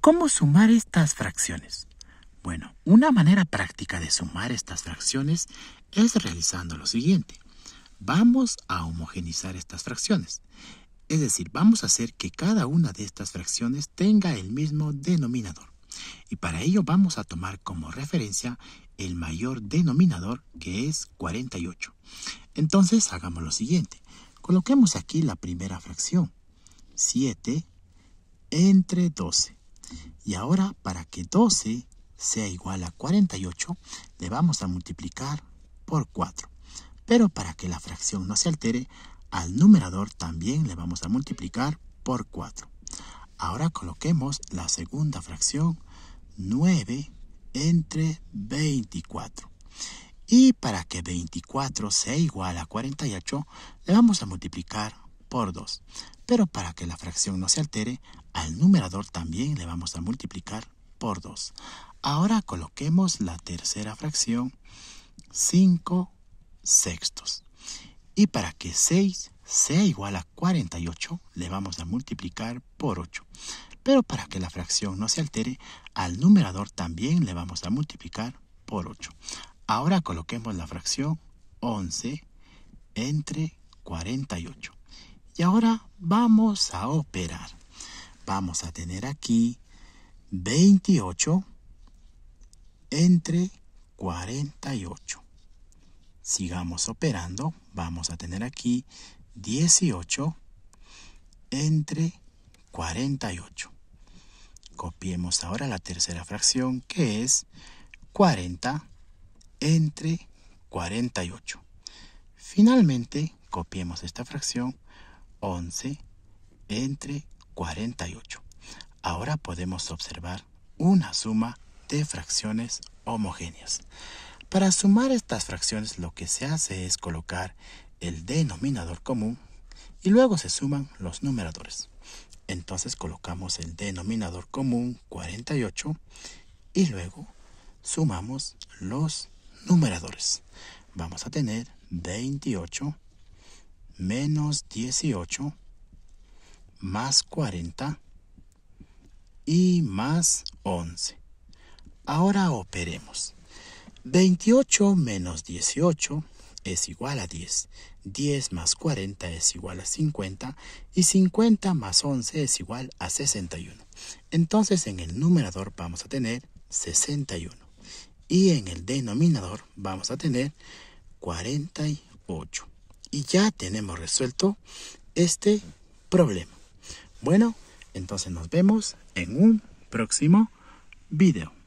¿Cómo sumar estas fracciones? Bueno, una manera práctica de sumar estas fracciones es realizando lo siguiente. Vamos a homogenizar estas fracciones. Es decir, vamos a hacer que cada una de estas fracciones tenga el mismo denominador. Y para ello vamos a tomar como referencia el mayor denominador que es 48. Entonces hagamos lo siguiente. Coloquemos aquí la primera fracción. 7 entre 12. Y ahora, para que 12 sea igual a 48, le vamos a multiplicar por 4. Pero para que la fracción no se altere, al numerador también le vamos a multiplicar por 4. Ahora coloquemos la segunda fracción, 9 entre 24. Y para que 24 sea igual a 48, le vamos a multiplicar por 2. Pero para que la fracción no se altere, al numerador también le vamos a multiplicar por 2. Ahora coloquemos la tercera fracción, 5 sextos. Y para que 6 sea igual a 48, le vamos a multiplicar por 8. Pero para que la fracción no se altere, al numerador también le vamos a multiplicar por 8. Ahora coloquemos la fracción 11 entre 48. Y ahora vamos a operar. Vamos a tener aquí 28 entre 48. Sigamos operando. Vamos a tener aquí 18 entre 48. Copiemos ahora la tercera fracción que es 40 entre 48. Finalmente, copiemos esta fracción 11 entre 48. Ahora podemos observar una suma de fracciones homogéneas. Para sumar estas fracciones lo que se hace es colocar el denominador común y luego se suman los numeradores. Entonces colocamos el denominador común 48 y luego sumamos los numeradores. Vamos a tener 28 menos 18 más 40 y más 11. Ahora operemos. 28 menos 18 es igual a 10. 10 más 40 es igual a 50 y 50 más 11 es igual a 61. Entonces en el numerador vamos a tener 61 y en el denominador vamos a tener 48 y ya tenemos resuelto este problema. Bueno, entonces nos vemos en un próximo video.